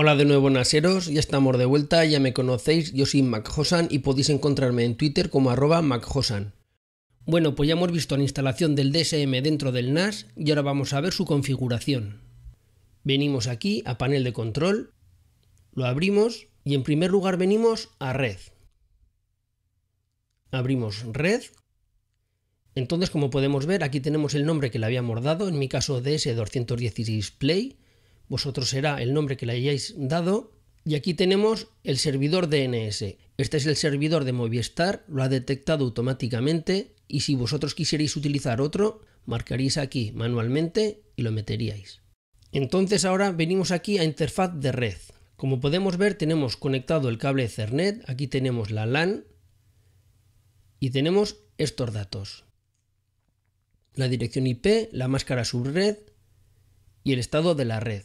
Hola de nuevo naseros, ya estamos de vuelta, ya me conocéis, yo soy MacHosan y podéis encontrarme en Twitter como arroba MacHosan. Bueno, pues ya hemos visto la instalación del DSM dentro del NAS y ahora vamos a ver su configuración. Venimos aquí a panel de control, lo abrimos y en primer lugar venimos a red. Abrimos red. Entonces, como podemos ver, aquí tenemos el nombre que le habíamos dado, en mi caso DS216 Play vosotros será el nombre que le hayáis dado. Y aquí tenemos el servidor DNS. Este es el servidor de Movistar, lo ha detectado automáticamente y si vosotros quisierais utilizar otro, marcaríais aquí manualmente y lo meteríais. Entonces ahora venimos aquí a interfaz de red. Como podemos ver tenemos conectado el cable Ethernet, aquí tenemos la LAN y tenemos estos datos. La dirección IP, la máscara subred y el estado de la red.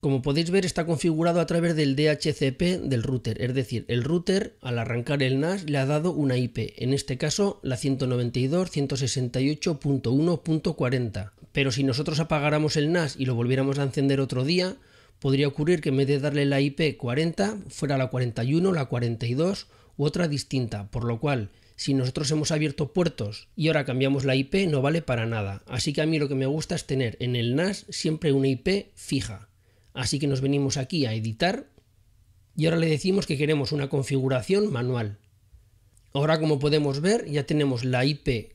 Como podéis ver, está configurado a través del DHCP del router, es decir, el router al arrancar el NAS le ha dado una IP, en este caso la 192.168.1.40. Pero si nosotros apagáramos el NAS y lo volviéramos a encender otro día, podría ocurrir que en vez de darle la IP 40, fuera la 41, la 42 u otra distinta, por lo cual si nosotros hemos abierto puertos y ahora cambiamos la IP no vale para nada. Así que a mí lo que me gusta es tener en el NAS siempre una IP fija. Así que nos venimos aquí a editar y ahora le decimos que queremos una configuración manual. Ahora como podemos ver ya tenemos la IP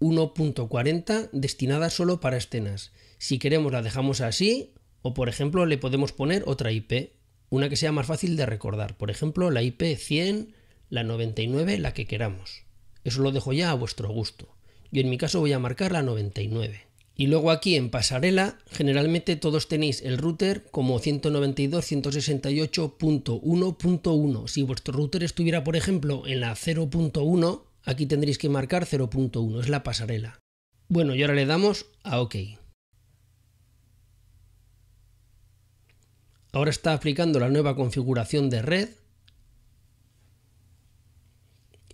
1.40 destinada solo para escenas. Si queremos la dejamos así o por ejemplo le podemos poner otra IP, una que sea más fácil de recordar. Por ejemplo la IP 100, la 99, la que queramos. Eso lo dejo ya a vuestro gusto. Yo en mi caso voy a marcar la 99. Y luego aquí en pasarela, generalmente todos tenéis el router como 192.168.1.1. Si vuestro router estuviera, por ejemplo, en la 0.1, aquí tendréis que marcar 0.1, es la pasarela. Bueno, y ahora le damos a OK. Ahora está aplicando la nueva configuración de red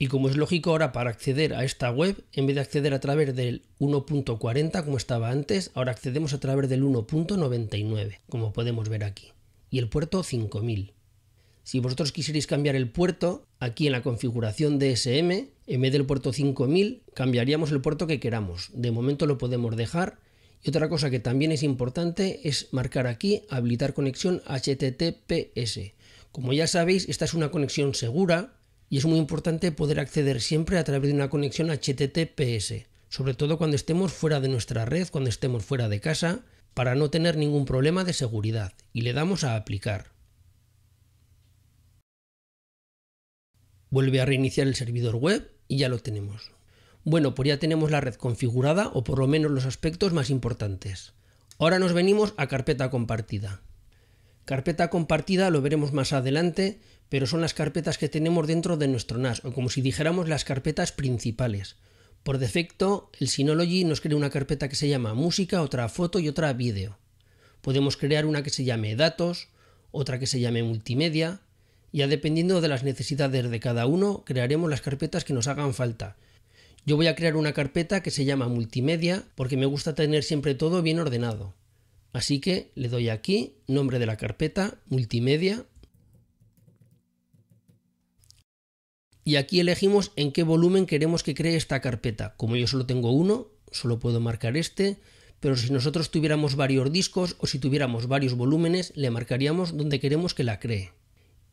y como es lógico ahora para acceder a esta web, en vez de acceder a través del 1.40 como estaba antes, ahora accedemos a través del 1.99, como podemos ver aquí. Y el puerto 5000. Si vosotros quisierais cambiar el puerto, aquí en la configuración DSM, en vez del puerto 5000, cambiaríamos el puerto que queramos. De momento lo podemos dejar. Y otra cosa que también es importante es marcar aquí habilitar conexión HTTPS. Como ya sabéis, esta es una conexión segura y es muy importante poder acceder siempre a través de una conexión HTTPS, sobre todo cuando estemos fuera de nuestra red, cuando estemos fuera de casa, para no tener ningún problema de seguridad, y le damos a aplicar. Vuelve a reiniciar el servidor web y ya lo tenemos. Bueno, pues ya tenemos la red configurada o por lo menos los aspectos más importantes. Ahora nos venimos a carpeta compartida. Carpeta compartida lo veremos más adelante, pero son las carpetas que tenemos dentro de nuestro NAS, o como si dijéramos las carpetas principales. Por defecto, el Synology nos crea una carpeta que se llama música, otra foto y otra vídeo. Podemos crear una que se llame datos, otra que se llame multimedia, ya dependiendo de las necesidades de cada uno, crearemos las carpetas que nos hagan falta. Yo voy a crear una carpeta que se llama multimedia porque me gusta tener siempre todo bien ordenado. Así que le doy aquí nombre de la carpeta, multimedia, y aquí elegimos en qué volumen queremos que cree esta carpeta. Como yo solo tengo uno, solo puedo marcar este, pero si nosotros tuviéramos varios discos o si tuviéramos varios volúmenes, le marcaríamos donde queremos que la cree.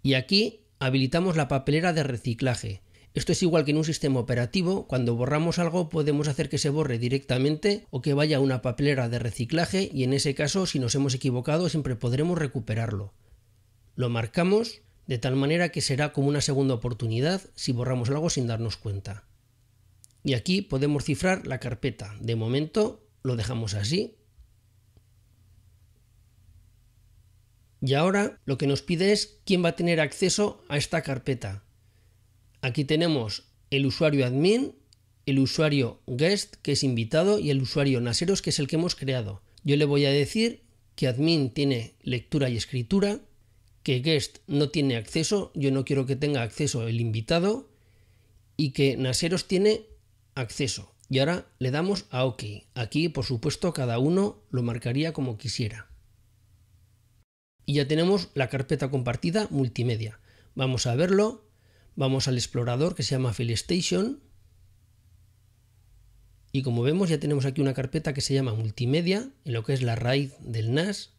Y aquí habilitamos la papelera de reciclaje. Esto es igual que en un sistema operativo, cuando borramos algo podemos hacer que se borre directamente o que vaya a una papelera de reciclaje y en ese caso si nos hemos equivocado siempre podremos recuperarlo. Lo marcamos de tal manera que será como una segunda oportunidad si borramos algo sin darnos cuenta. Y aquí podemos cifrar la carpeta. De momento lo dejamos así. Y ahora lo que nos pide es quién va a tener acceso a esta carpeta. Aquí tenemos el usuario admin, el usuario guest, que es invitado, y el usuario naseros, que es el que hemos creado. Yo le voy a decir que admin tiene lectura y escritura, que Guest no tiene acceso, yo no quiero que tenga acceso el invitado y que Naseros tiene acceso. Y ahora le damos a OK. Aquí, por supuesto, cada uno lo marcaría como quisiera. Y ya tenemos la carpeta compartida multimedia. Vamos a verlo. Vamos al explorador que se llama FileStation. Y como vemos, ya tenemos aquí una carpeta que se llama multimedia, en lo que es la raíz del NAS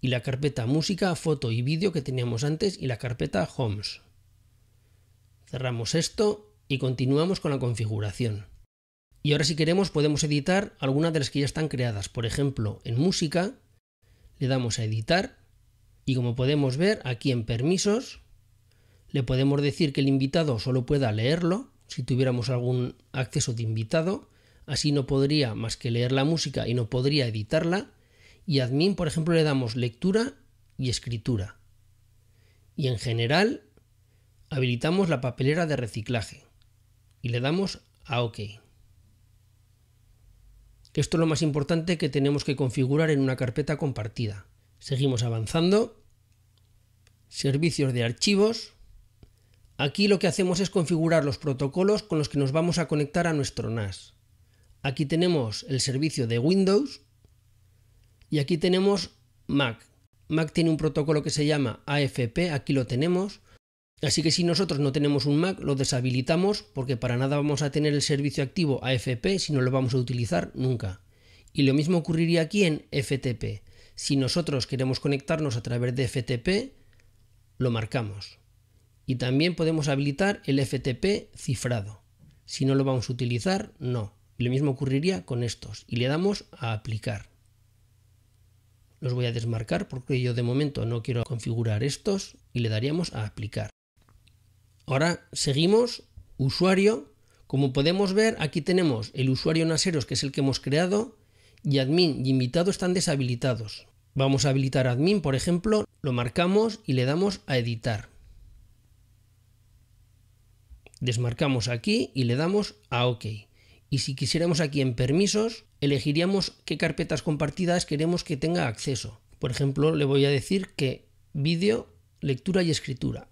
y la carpeta música, foto y vídeo que teníamos antes y la carpeta homes. Cerramos esto y continuamos con la configuración. Y ahora si queremos podemos editar algunas de las que ya están creadas. Por ejemplo, en música le damos a editar y como podemos ver aquí en permisos le podemos decir que el invitado solo pueda leerlo si tuviéramos algún acceso de invitado. Así no podría más que leer la música y no podría editarla y admin, por ejemplo, le damos lectura y escritura. Y en general, habilitamos la papelera de reciclaje. Y le damos a OK. Esto es lo más importante que tenemos que configurar en una carpeta compartida. Seguimos avanzando. Servicios de archivos. Aquí lo que hacemos es configurar los protocolos con los que nos vamos a conectar a nuestro NAS. Aquí tenemos el servicio de Windows, y aquí tenemos MAC. MAC tiene un protocolo que se llama AFP, aquí lo tenemos. Así que si nosotros no tenemos un Mac, lo deshabilitamos porque para nada vamos a tener el servicio activo AFP si no lo vamos a utilizar nunca. Y lo mismo ocurriría aquí en FTP. Si nosotros queremos conectarnos a través de FTP, lo marcamos. Y también podemos habilitar el FTP cifrado. Si no lo vamos a utilizar, no. Y lo mismo ocurriría con estos. Y le damos a aplicar. Los voy a desmarcar porque yo de momento no quiero configurar estos y le daríamos a aplicar. Ahora seguimos, usuario. Como podemos ver, aquí tenemos el usuario naseros, que es el que hemos creado, y admin y invitado están deshabilitados. Vamos a habilitar admin, por ejemplo, lo marcamos y le damos a editar. Desmarcamos aquí y le damos a OK. Y si quisiéramos aquí en permisos, elegiríamos qué carpetas compartidas queremos que tenga acceso. Por ejemplo, le voy a decir que vídeo, lectura y escritura.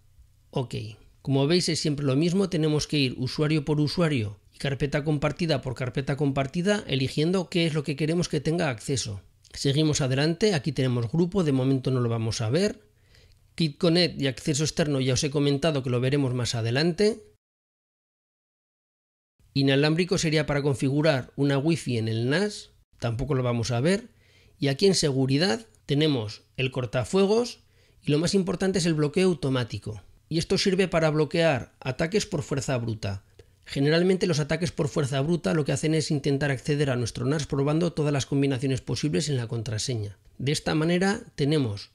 Ok. Como veis es siempre lo mismo, tenemos que ir usuario por usuario y carpeta compartida por carpeta compartida, eligiendo qué es lo que queremos que tenga acceso. Seguimos adelante, aquí tenemos grupo, de momento no lo vamos a ver. Kit y acceso externo ya os he comentado que lo veremos más adelante. Inalámbrico sería para configurar una Wi-Fi en el NAS, tampoco lo vamos a ver. Y aquí en seguridad tenemos el cortafuegos y lo más importante es el bloqueo automático. Y esto sirve para bloquear ataques por fuerza bruta. Generalmente los ataques por fuerza bruta lo que hacen es intentar acceder a nuestro NAS probando todas las combinaciones posibles en la contraseña. De esta manera tenemos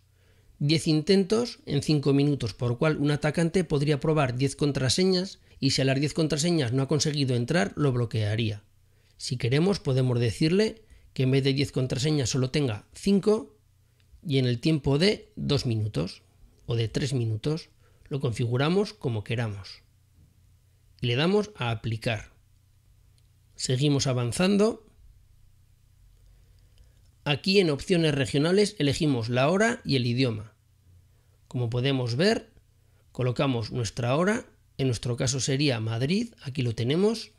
10 intentos en 5 minutos, por cual un atacante podría probar 10 contraseñas y si a las 10 contraseñas no ha conseguido entrar, lo bloquearía. Si queremos, podemos decirle que en vez de 10 contraseñas solo tenga 5 y en el tiempo de 2 minutos o de 3 minutos lo configuramos como queramos. le damos a aplicar. Seguimos avanzando. Aquí en opciones regionales elegimos la hora y el idioma. Como podemos ver, colocamos nuestra hora, en nuestro caso sería Madrid, aquí lo tenemos,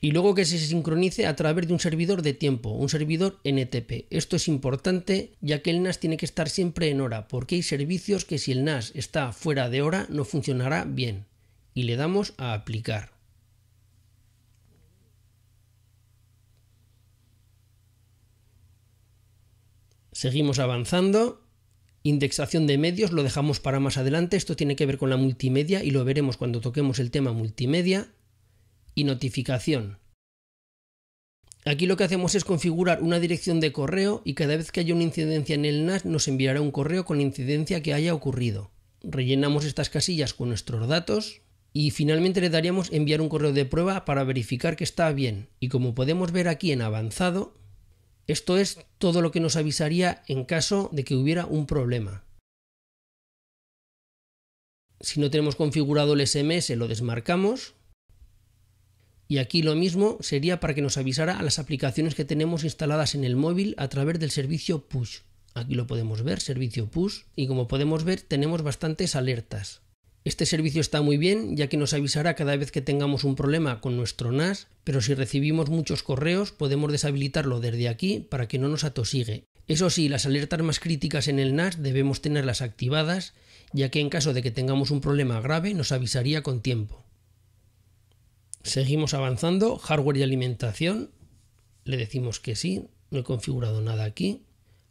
y luego que se sincronice a través de un servidor de tiempo, un servidor NTP. Esto es importante ya que el NAS tiene que estar siempre en hora, porque hay servicios que si el NAS está fuera de hora no funcionará bien. Y le damos a aplicar. Seguimos avanzando. Indexación de medios lo dejamos para más adelante, esto tiene que ver con la multimedia y lo veremos cuando toquemos el tema multimedia. Y notificación. Aquí lo que hacemos es configurar una dirección de correo y cada vez que haya una incidencia en el NAS nos enviará un correo con la incidencia que haya ocurrido. Rellenamos estas casillas con nuestros datos y finalmente le daríamos enviar un correo de prueba para verificar que está bien. Y como podemos ver aquí en avanzado, esto es todo lo que nos avisaría en caso de que hubiera un problema. Si no tenemos configurado el SMS, lo desmarcamos. Y aquí lo mismo sería para que nos avisara a las aplicaciones que tenemos instaladas en el móvil a través del servicio push. Aquí lo podemos ver, servicio push, y como podemos ver tenemos bastantes alertas. Este servicio está muy bien ya que nos avisará cada vez que tengamos un problema con nuestro NAS, pero si recibimos muchos correos podemos deshabilitarlo desde aquí para que no nos atosigue. Eso sí, las alertas más críticas en el NAS debemos tenerlas activadas ya que en caso de que tengamos un problema grave nos avisaría con tiempo. Seguimos avanzando, hardware y alimentación. Le decimos que sí, no he configurado nada aquí.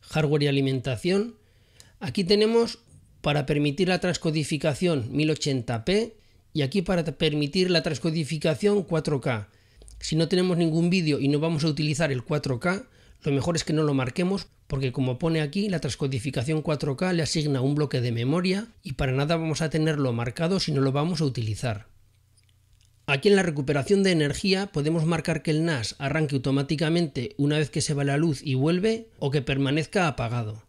Hardware y alimentación. Aquí tenemos para permitir la transcodificación 1080p y aquí para permitir la transcodificación 4K. Si no tenemos ningún vídeo y no vamos a utilizar el 4K, lo mejor es que no lo marquemos porque como pone aquí, la transcodificación 4K le asigna un bloque de memoria y para nada vamos a tenerlo marcado si no lo vamos a utilizar. Aquí en la recuperación de energía podemos marcar que el NAS arranque automáticamente una vez que se va la luz y vuelve o que permanezca apagado.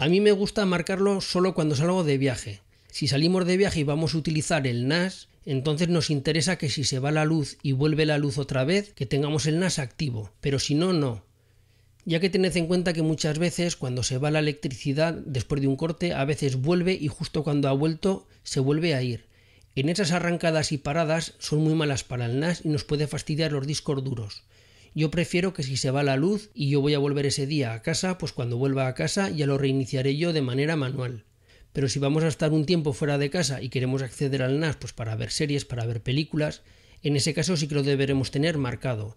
A mí me gusta marcarlo solo cuando salgo de viaje. Si salimos de viaje y vamos a utilizar el NAS, entonces nos interesa que si se va la luz y vuelve la luz otra vez, que tengamos el NAS activo, pero si no, no. Ya que tened en cuenta que muchas veces cuando se va la electricidad después de un corte, a veces vuelve y justo cuando ha vuelto se vuelve a ir. En esas arrancadas y paradas son muy malas para el NAS y nos puede fastidiar los discos duros. Yo prefiero que si se va la luz y yo voy a volver ese día a casa, pues cuando vuelva a casa ya lo reiniciaré yo de manera manual. Pero si vamos a estar un tiempo fuera de casa y queremos acceder al NAS pues para ver series, para ver películas, en ese caso sí que lo deberemos tener marcado.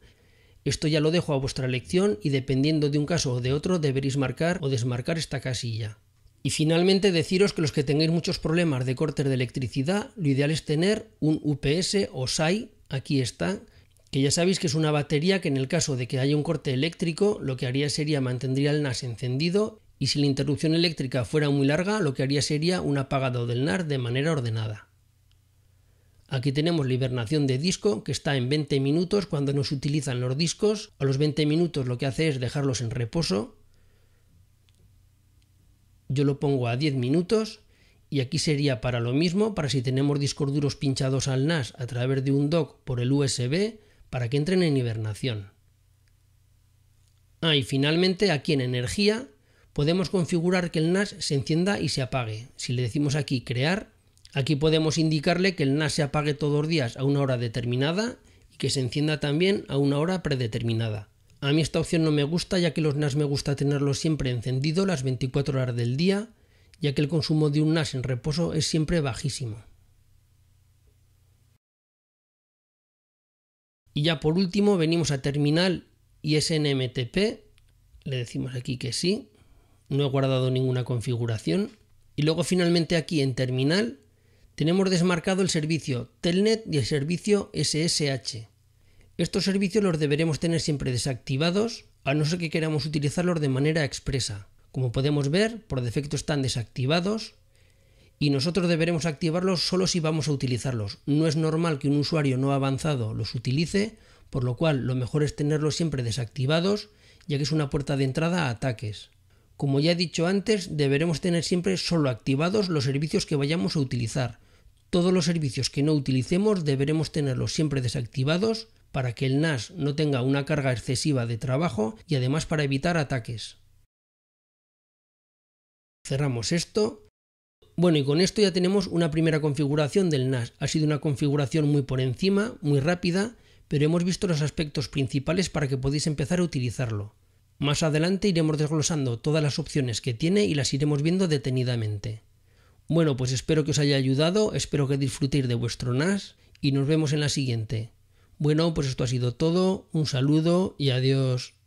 Esto ya lo dejo a vuestra elección y dependiendo de un caso o de otro deberéis marcar o desmarcar esta casilla. Y finalmente deciros que los que tengáis muchos problemas de cortes de electricidad, lo ideal es tener un UPS o SAI, aquí está, que ya sabéis que es una batería que en el caso de que haya un corte eléctrico, lo que haría sería mantendría el NAS encendido y si la interrupción eléctrica fuera muy larga, lo que haría sería un apagado del NAS de manera ordenada. Aquí tenemos la hibernación de disco, que está en 20 minutos cuando nos utilizan los discos. A los 20 minutos lo que hace es dejarlos en reposo. Yo lo pongo a 10 minutos y aquí sería para lo mismo, para si tenemos discos duros pinchados al NAS a través de un dock por el USB, para que entren en hibernación. Ah, y finalmente aquí en energía podemos configurar que el NAS se encienda y se apague. Si le decimos aquí crear, aquí podemos indicarle que el NAS se apague todos los días a una hora determinada y que se encienda también a una hora predeterminada. A mí esta opción no me gusta ya que los NAS me gusta tenerlos siempre encendido las 24 horas del día, ya que el consumo de un NAS en reposo es siempre bajísimo. Y ya por último venimos a terminal y SNMTP, le decimos aquí que sí, no he guardado ninguna configuración. Y luego finalmente aquí en terminal tenemos desmarcado el servicio Telnet y el servicio SSH. Estos servicios los deberemos tener siempre desactivados a no ser que queramos utilizarlos de manera expresa. Como podemos ver, por defecto están desactivados y nosotros deberemos activarlos solo si vamos a utilizarlos. No es normal que un usuario no avanzado los utilice, por lo cual lo mejor es tenerlos siempre desactivados, ya que es una puerta de entrada a ataques. Como ya he dicho antes, deberemos tener siempre solo activados los servicios que vayamos a utilizar. Todos los servicios que no utilicemos deberemos tenerlos siempre desactivados para que el NAS no tenga una carga excesiva de trabajo y además para evitar ataques. Cerramos esto bueno, y con esto ya tenemos una primera configuración del NAS. Ha sido una configuración muy por encima, muy rápida, pero hemos visto los aspectos principales para que podéis empezar a utilizarlo. Más adelante iremos desglosando todas las opciones que tiene y las iremos viendo detenidamente. Bueno, pues espero que os haya ayudado, espero que disfrutéis de vuestro NAS y nos vemos en la siguiente. Bueno, pues esto ha sido todo, un saludo y adiós.